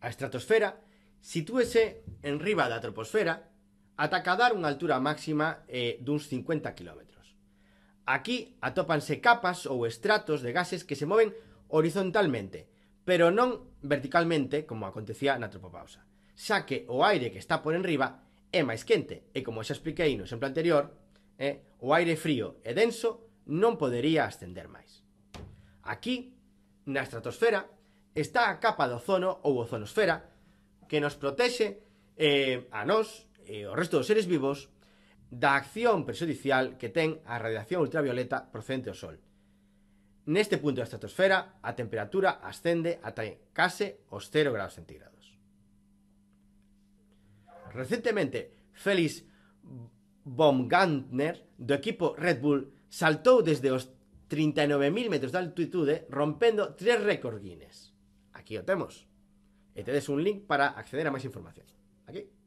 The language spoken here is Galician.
A estratosfera sitúese en riba da troposfera ata cadar unha altura máxima eh, duns 50 km. Aquí atópanse capas ou estratos de gases que se moven horizontalmente, pero non verticalmente como acontecía na tropopausa, xa que o aire que está por enriba é máis quente, e como xa expliquei no exemplo anterior, eh, o aire frío e denso non podería ascender máis. Aquí, na estratosfera, está a capa de ozono ou ozonosfera que nos protexe eh, a nós e eh, o resto dos seres vivos da acción prexudicial que ten a radiación ultravioleta procedente do Sol. Neste punto da estratosfera, a temperatura ascende ata case os 0 graus centígrados. Recentemente, Félix Baumgartner, do equipo Red Bull, saltou desde os 39.000 metros de altitude rompendo tres récords Guinness. aquí lo tenemos. Este es un link para acceder a más información. Aquí.